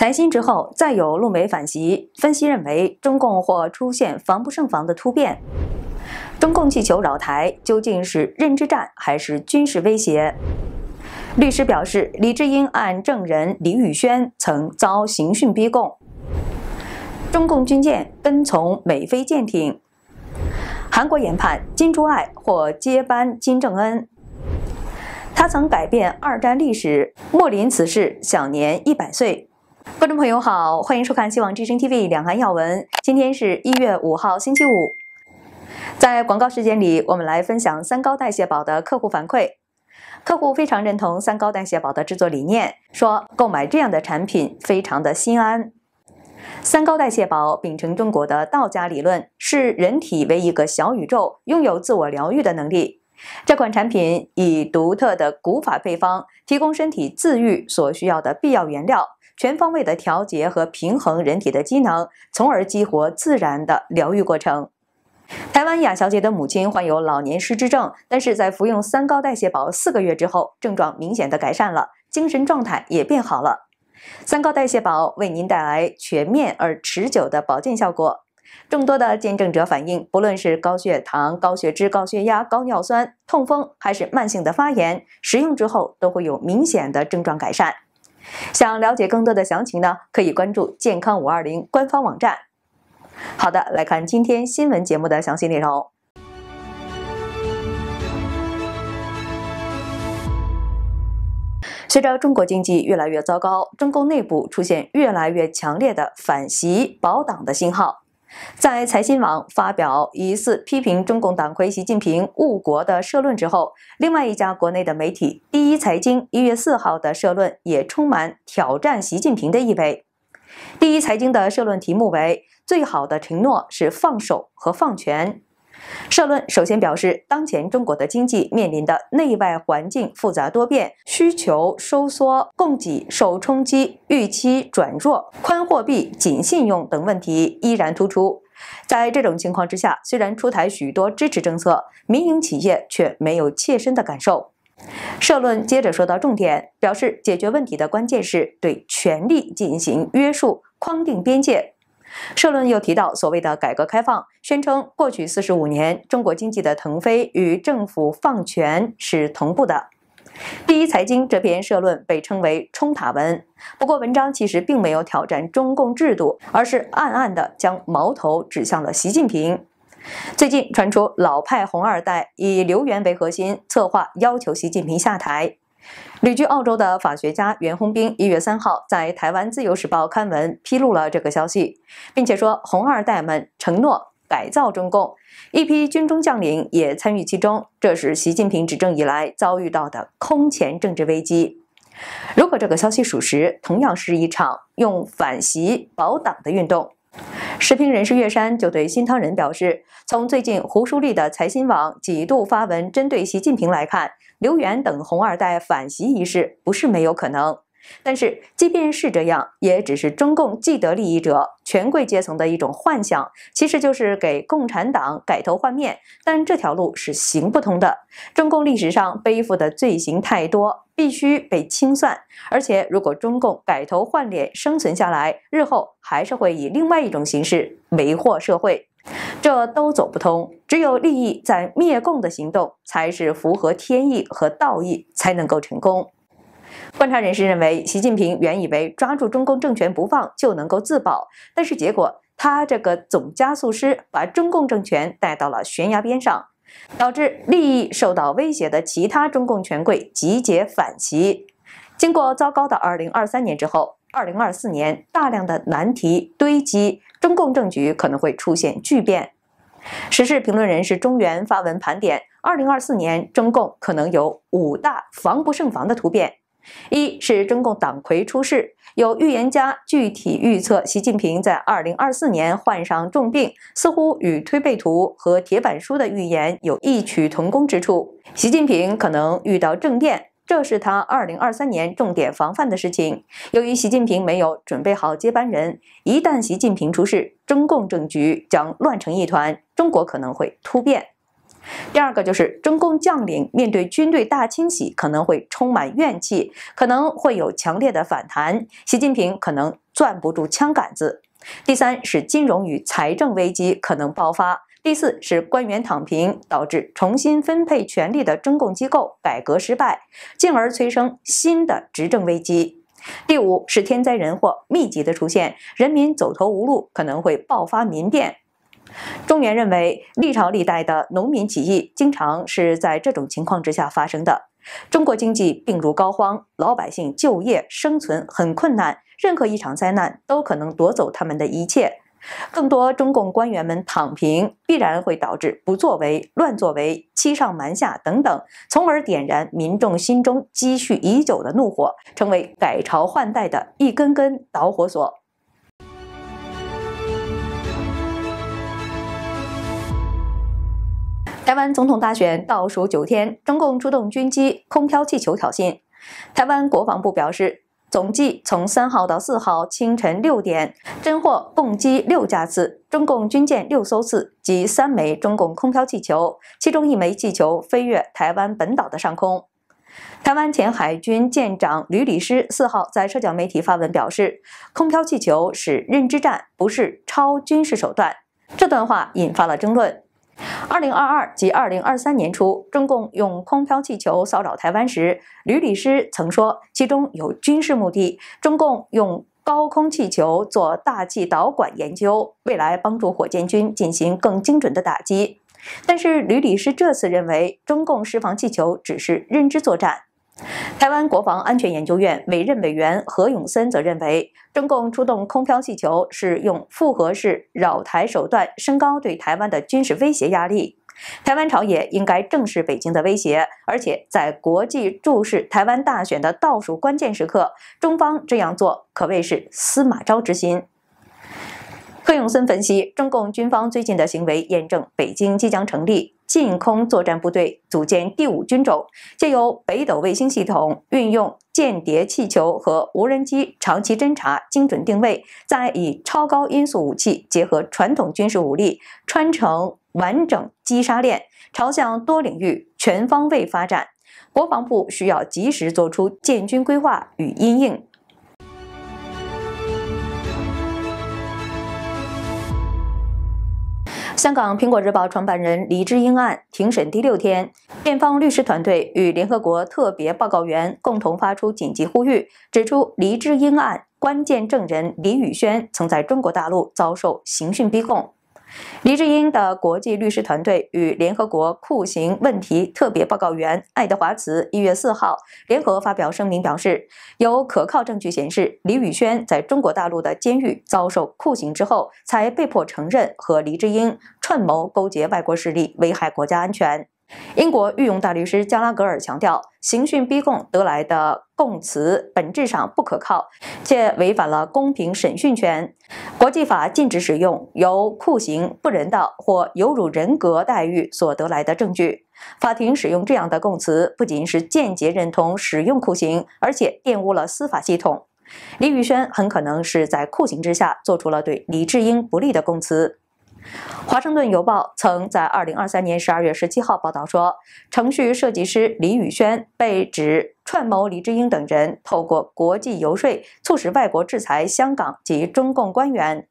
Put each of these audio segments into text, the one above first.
财新之后再有陆美反袭，分析认为中共或出现防不胜防的突变。中共气球扰台，究竟是认知战还是军事威胁？律师表示，李智英案证人李宇轩曾遭刑讯逼供。中共军舰跟从美菲舰艇。韩国研判金珠爱或接班金正恩。他曾改变二战历史，莫林此事享年一百岁。观众朋友好，欢迎收看《希望之声 TV》两岸要闻。今天是一月五号星期五，在广告时间里，我们来分享三高代谢宝的客户反馈。客户非常认同三高代谢宝的制作理念，说购买这样的产品非常的心安。三高代谢宝秉承中国的道家理论，视人体为一个小宇宙，拥有自我疗愈的能力。这款产品以独特的古法配方，提供身体自愈所需要的必要原料。全方位的调节和平衡人体的机能，从而激活自然的疗愈过程。台湾雅小姐的母亲患有老年失智症，但是在服用三高代谢宝四个月之后，症状明显的改善了，精神状态也变好了。三高代谢宝为您带来全面而持久的保健效果。众多的见证者反映，不论是高血糖、高血脂、高血压、高尿酸、痛风，还是慢性的发炎，食用之后都会有明显的症状改善。想了解更多的详情呢，可以关注健康五二零官方网站。好的，来看今天新闻节目的详细内容。随着中国经济越来越糟糕，中共内部出现越来越强烈的反习保党的信号。在财新网发表疑似批评中共党魁习近平误国的社论之后，另外一家国内的媒体第一财经一月四号的社论也充满挑战习近平的意味。第一财经的社论题目为“最好的承诺是放手和放权”。社论首先表示，当前中国的经济面临的内外环境复杂多变，需求收缩、供给受冲击、预期转弱、宽货币、紧信用等问题依然突出。在这种情况之下，虽然出台许多支持政策，民营企业却没有切身的感受。社论接着说到重点，表示解决问题的关键是对权力进行约束，框定边界。社论又提到所谓的改革开放，宣称过去四十五年中国经济的腾飞与政府放权是同步的。第一财经这篇社论被称为“冲塔文”，不过文章其实并没有挑战中共制度，而是暗暗地将矛头指向了习近平。最近传出老派红二代以刘源为核心策划要求习近平下台。旅居澳洲的法学家袁宏斌一月三号在台湾《自由时报》刊文披露了这个消息，并且说“红二代们承诺改造中共，一批军中将领也参与其中”，这是习近平执政以来遭遇到的空前政治危机。如果这个消息属实，同样是一场用反习保党的运动。时评人士岳山就对新唐人表示，从最近胡舒立的财新网几度发文针对习近平来看，刘源等红二代反袭一事不是没有可能。但是，即便是这样，也只是中共既得利益者、权贵阶层的一种幻想，其实就是给共产党改头换面。但这条路是行不通的。中共历史上背负的罪行太多，必须被清算。而且，如果中共改头换脸生存下来，日后还是会以另外一种形式为祸社会，这都走不通。只有利益在灭共的行动，才是符合天意和道义，才能够成功。观察人士认为，习近平原以为抓住中共政权不放就能够自保，但是结果他这个总加速师把中共政权带到了悬崖边上，导致利益受到威胁的其他中共权贵集结反袭。经过糟糕的2023年之后，2024年大量的难题堆积，中共政局可能会出现巨变。时事评论人士中原发文盘点，2024年中共可能有五大防不胜防的突变。一是中共党魁出事，有预言家具体预测习近平在二零二四年患上重病，似乎与推背图和铁板书的预言有异曲同工之处。习近平可能遇到政变，这是他二零二三年重点防范的事情。由于习近平没有准备好接班人，一旦习近平出事，中共政局将乱成一团，中国可能会突变。第二个就是中共将领面对军队大清洗可能会充满怨气，可能会有强烈的反弹，习近平可能攥不住枪杆子。第三是金融与财政危机可能爆发。第四是官员躺平导致重新分配权力的中共机构改革失败，进而催生新的执政危机。第五是天灾人祸密集的出现，人民走投无路可能会爆发民变。中原认为，历朝历代的农民起义经常是在这种情况之下发生的。中国经济病入膏肓，老百姓就业、生存很困难，任何一场灾难都可能夺走他们的一切。更多中共官员们躺平，必然会导致不作为、乱作为、欺上瞒下等等，从而点燃民众心中积蓄已久的怒火，成为改朝换代的一根根导火索。台湾总统大选倒数九天，中共出动军机、空飘气球挑衅。台湾国防部表示，总计从三号到四号清晨六点，侦获共击六架次中共军舰六艘次及三枚中共空飘气球，其中一枚气球飞越台湾本岛的上空。台湾前海军舰长吕礼师四号在社交媒体发文表示，空飘气球是认知战，不是超军事手段。这段话引发了争论。二零二二及二零二三年初，中共用空飘气球骚扰台湾时，吕理师曾说，其中有军事目的。中共用高空气球做大气导管研究，未来帮助火箭军进行更精准的打击。但是，吕理师这次认为，中共释放气球只是认知作战。台湾国防安全研究院委任委员何永森则认为，中共出动空飘气球是用复合式扰台手段，升高对台湾的军事威胁压力。台湾朝野应该正视北京的威胁，而且在国际注视台湾大选的倒数关键时刻，中方这样做可谓是司马昭之心。费永森分析，中共军方最近的行为验证，北京即将成立近空作战部队，组建第五军种，借由北斗卫星系统，运用间谍气球和无人机长期侦察、精准定位，再以超高音速武器结合传统军事武力，穿成完整击杀链，朝向多领域全方位发展。国防部需要及时做出建军规划与应应。香港《苹果日报》创办人黎智英案庭审第六天，辩方律师团队与联合国特别报告员共同发出紧急呼吁，指出黎智英案关键证人李宇轩曾在中国大陆遭受刑讯逼供。黎志英的国际律师团队与联合国酷刑问题特别报告员爱德华兹一月四号联合发表声明表示，有可靠证据显示，李宇轩在中国大陆的监狱遭受酷刑之后，才被迫承认和黎志英串谋勾结外国势力，危害国家安全。英国御用大律师加拉格尔强调，刑讯逼供得来的供词本质上不可靠，且违反了公平审讯权。国际法禁止使用由酷刑、不人道或有辱人格待遇所得来的证据。法庭使用这样的供词，不仅是间接认同使用酷刑，而且玷污了司法系统。李宇轩很可能是在酷刑之下做出了对李智英不利的供词。《华盛顿邮报》曾在2023年12月17号报道说，程序设计师李宇轩被指串谋李志英等人，透过国际游说，促使外国制裁香港及中共官员。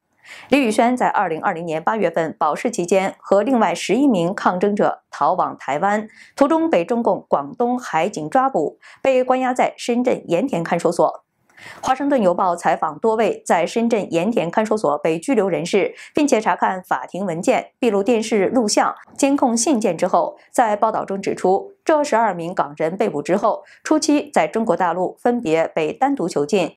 李宇轩在2020年8月份保释期间，和另外十一名抗争者逃往台湾，途中被中共广东海警抓捕，被关押在深圳盐田看守所。《华盛顿邮报》采访多位在深圳盐田看守所被拘留人士，并且查看法庭文件、闭路电视录像、监控信件之后，在报道中指出，这十二名港人被捕之后，初期在中国大陆分别被单独囚禁，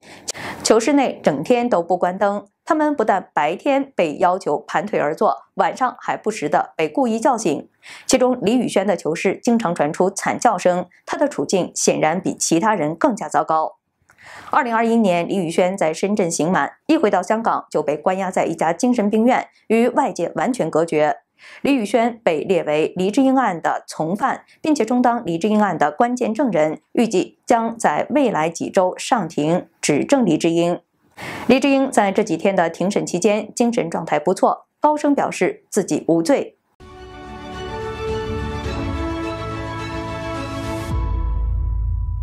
囚室内整天都不关灯。他们不但白天被要求盘腿而坐，晚上还不时地被故意叫醒。其中，李宇轩的囚室经常传出惨叫声，他的处境显然比其他人更加糟糕。二零二一年，李宇轩在深圳刑满，一回到香港就被关押在一家精神病院，与外界完全隔绝。李宇轩被列为李志英案的从犯，并且充当李志英案的关键证人，预计将在未来几周上庭指证李志英。李志英在这几天的庭审期间，精神状态不错，高声表示自己无罪。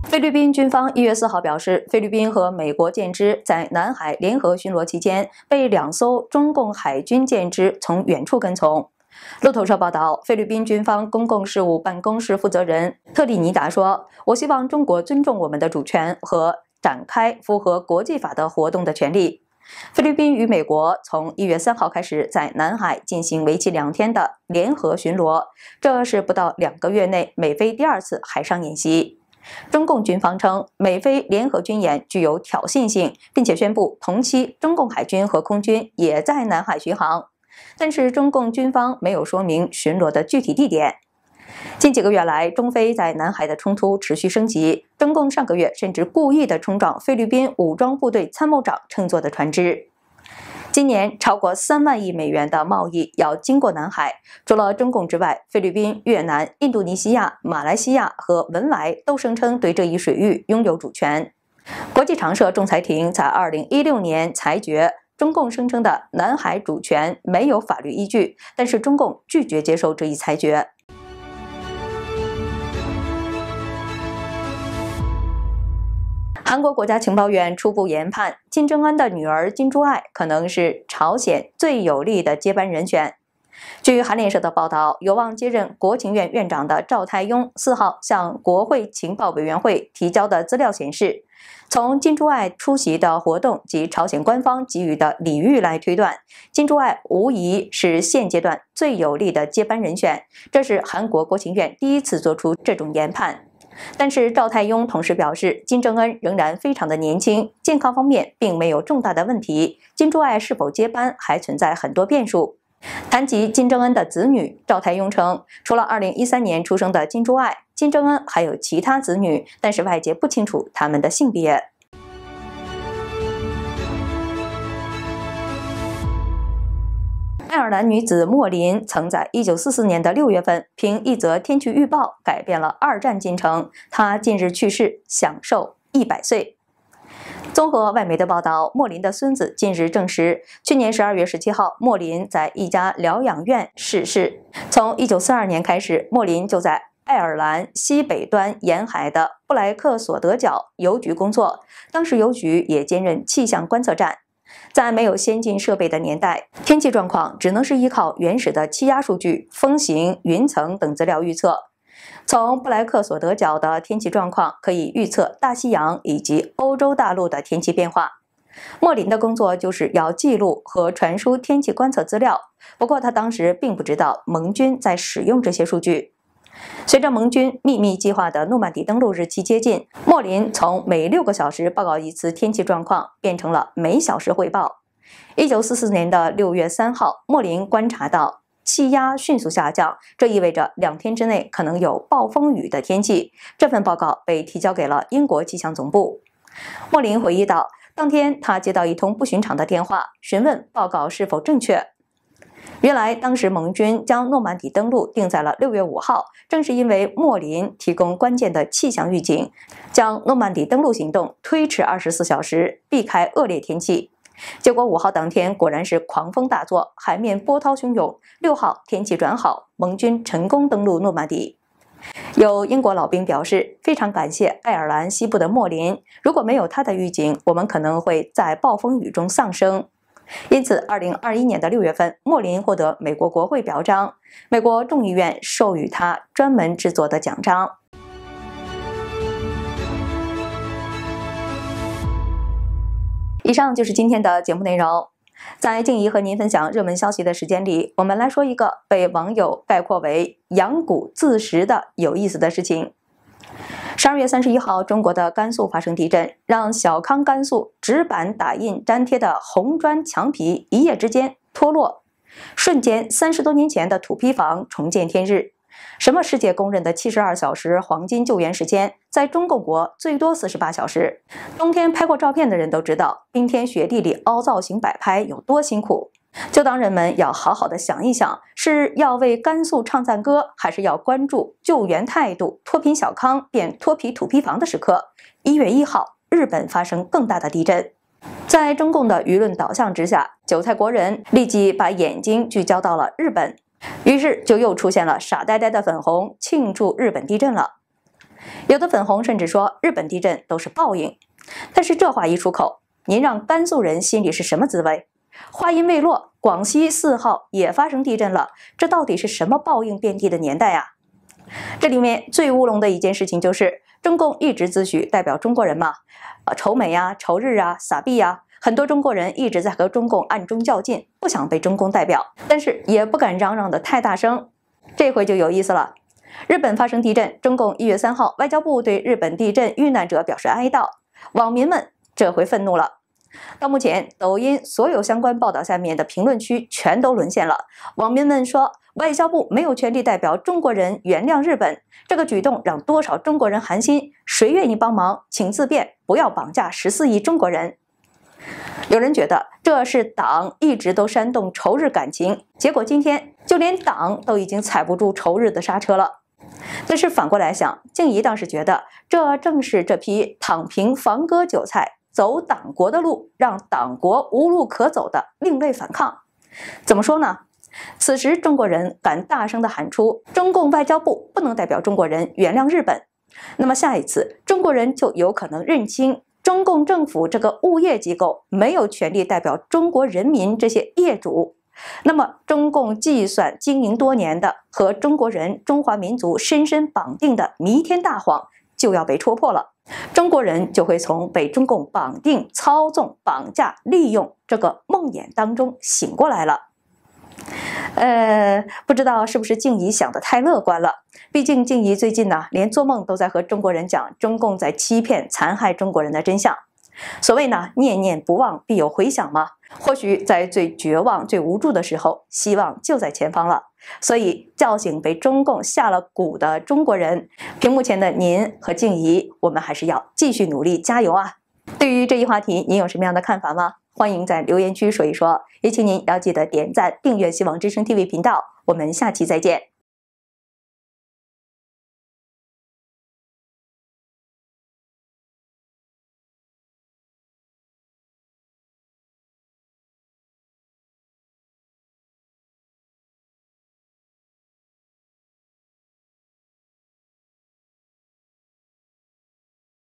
菲律宾军方一月四号表示，菲律宾和美国舰只在南海联合巡逻期间，被两艘中共海军舰只从远处跟从。路透社报道，菲律宾军方公共事务办公室负责人特里尼达说：“我希望中国尊重我们的主权和展开符合国际法的活动的权利。”菲律宾与美国从一月三号开始在南海进行为期两天的联合巡逻，这是不到两个月内美菲第二次海上演习。中共军方称，美菲联合军演具有挑衅性，并且宣布同期中共海军和空军也在南海巡航，但是中共军方没有说明巡逻的具体地点。近几个月来，中菲在南海的冲突持续升级，中共上个月甚至故意的冲撞菲律宾武装部队参谋长乘坐的船只。今年超过三万亿美元的贸易要经过南海。除了中共之外，菲律宾、越南、印度尼西亚、马来西亚和文莱都声称对这一水域拥有主权。国际常设仲裁庭在二零一六年裁决，中共声称的南海主权没有法律依据，但是中共拒绝接受这一裁决。韩国国家情报院初步研判，金正恩的女儿金珠爱可能是朝鲜最有力的接班人选。据韩联社的报道，有望接任国情院院长的赵泰庸四号向国会情报委员会提交的资料显示，从金珠爱出席的活动及朝鲜官方给予的礼遇来推断，金珠爱无疑是现阶段最有力的接班人选。这是韩国国情院第一次做出这种研判。但是赵泰庸同时表示，金正恩仍然非常的年轻，健康方面并没有重大的问题。金珠爱是否接班还存在很多变数。谈及金正恩的子女，赵泰庸称，除了2013年出生的金珠爱，金正恩还有其他子女，但是外界不清楚他们的性别。爱尔兰女子莫林曾在一九四四年的六月份，凭一则天气预报改变了二战进程。她近日去世，享1一百岁。综合外媒的报道，莫林的孙子近日证实，去年十二月十七号，莫林在一家疗养院逝世。从一九四二年开始，莫林就在爱尔兰西北端沿海的布莱克索德角邮局工作，当时邮局也兼任气象观测站。在没有先进设备的年代，天气状况只能是依靠原始的气压数据、风型、云层等资料预测。从布莱克所得角的天气状况可以预测大西洋以及欧洲大陆的天气变化。莫林的工作就是要记录和传输天气观测资料，不过他当时并不知道盟军在使用这些数据。随着盟军秘密计划的诺曼底登陆日期接近，莫林从每六个小时报告一次天气状况变成了每小时汇报。一九四四年的六月三号，莫林观察到气压迅速下降，这意味着两天之内可能有暴风雨的天气。这份报告被提交给了英国气象总部。莫林回忆道，当天他接到一通不寻常的电话，询问报告是否正确。原来，当时盟军将诺曼底登陆定在了六月五号，正是因为莫林提供关键的气象预警，将诺曼底登陆行动推迟二十四小时，避开恶劣天气。结果五号当天果然是狂风大作，海面波涛汹涌。六号天气转好，盟军成功登陆诺曼底。有英国老兵表示，非常感谢爱尔兰西部的莫林，如果没有他的预警，我们可能会在暴风雨中丧生。因此，二零二一年的六月份，莫林获得美国国会表彰，美国众议院授予他专门制作的奖章。以上就是今天的节目内容。在静怡和您分享热门消息的时间里，我们来说一个被网友概括为“养蛊自食”的有意思的事情。十二月三十一号，中国的甘肃发生地震，让小康甘肃纸板打印粘贴的红砖墙皮一夜之间脱落，瞬间三十多年前的土坯房重见天日。什么世界公认的七十二小时黄金救援时间，在中共国最多四十八小时。冬天拍过照片的人都知道，冰天雪地里凹造型摆拍有多辛苦。就当人们要好好的想一想，是要为甘肃唱赞歌，还是要关注救援态度、脱贫小康变脱皮土坯房的时刻？一月一号，日本发生更大的地震，在中共的舆论导向之下，韭菜国人立即把眼睛聚焦到了日本，于是就又出现了傻呆呆的粉红庆祝日本地震了。有的粉红甚至说日本地震都是报应，但是这话一出口，您让甘肃人心里是什么滋味？话音未落，广西四号也发生地震了。这到底是什么报应遍地的年代啊？这里面最乌龙的一件事情就是，中共一直自诩代表中国人嘛，仇美呀、仇日啊、撒币呀，很多中国人一直在和中共暗中较劲，不想被中共代表，但是也不敢嚷嚷的太大声。这回就有意思了，日本发生地震，中共一月三号，外交部对日本地震遇难者表示哀悼，网民们这回愤怒了。到目前，抖音所有相关报道下面的评论区全都沦陷了。网民们说，外交部没有权利代表中国人原谅日本，这个举动让多少中国人寒心。谁愿意帮忙，请自便，不要绑架十四亿中国人。有人觉得这是党一直都煽动仇日感情，结果今天就连党都已经踩不住仇日的刹车了。但是反过来想，静怡倒是觉得这正是这批躺平防割韭菜。走党国的路，让党国无路可走的另类反抗，怎么说呢？此时中国人敢大声的喊出“中共外交部不能代表中国人原谅日本”，那么下一次中国人就有可能认清中共政府这个物业机构没有权利代表中国人民这些业主。那么中共计算经营多年的和中国人、中华民族深深绑定的弥天大谎就要被戳破了。中国人就会从被中共绑定、操纵、绑架、利用这个梦魇当中醒过来了。呃，不知道是不是静怡想的太乐观了？毕竟静怡最近呢，连做梦都在和中国人讲中共在欺骗、残害中国人的真相。所谓呢，念念不忘，必有回响嘛。或许在最绝望、最无助的时候，希望就在前方了。所以，叫醒被中共下了蛊的中国人，屏幕前的您和静怡，我们还是要继续努力，加油啊！对于这一话题，您有什么样的看法吗？欢迎在留言区说一说。也请您要记得点赞、订阅“希望之声 ”TV 频道。我们下期再见。